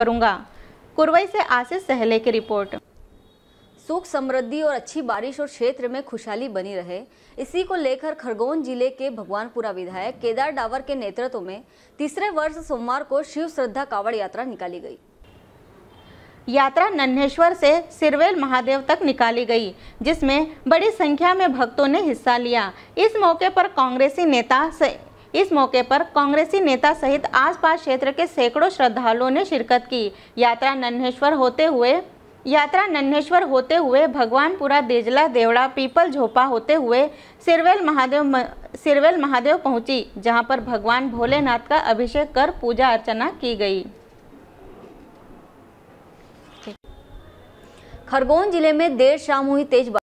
करूंगा कुरवई से आशीष सहले की रिपोर्ट सुख समृद्धि और अच्छी बारिश और क्षेत्र में खुशहाली बनी रहे इसी को लेकर खरगोन जिले के भगवानपुरा विधायक केदार डावर के नेतृत्व में तीसरे वर्ष सोमवार को शिव श्रद्धा कावड़ यात्रा निकाली गई यात्रा नन्हेश्वर से सिरवेल महादेव तक निकाली गई जिसमें बड़ी संख्या में भक्तों ने हिस्सा लिया इस मौके पर कांग्रेसी नेता इस मौके पर कांग्रेसी नेता सहित आसपास क्षेत्र के सैकड़ों श्रद्धालुओं ने शिरकत की यात्रा नन्हेश्वर होते हुए यात्रा नन्हेश्वर होते हुए भगवानपुरा देजला देवड़ा पीपल झोपा होते हुए सिरवेल महादेव सिरवेल महादेव पहुंची जहां पर भगवान भोलेनाथ का अभिषेक कर पूजा अर्चना की गई खरगोन जिले में देर शाम हुई तेज